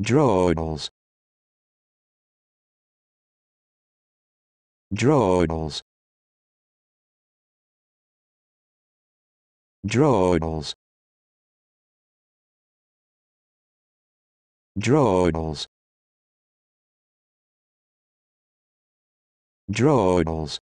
Drawdles. Drawdles. Drawdles. Drawdles. Drawdles.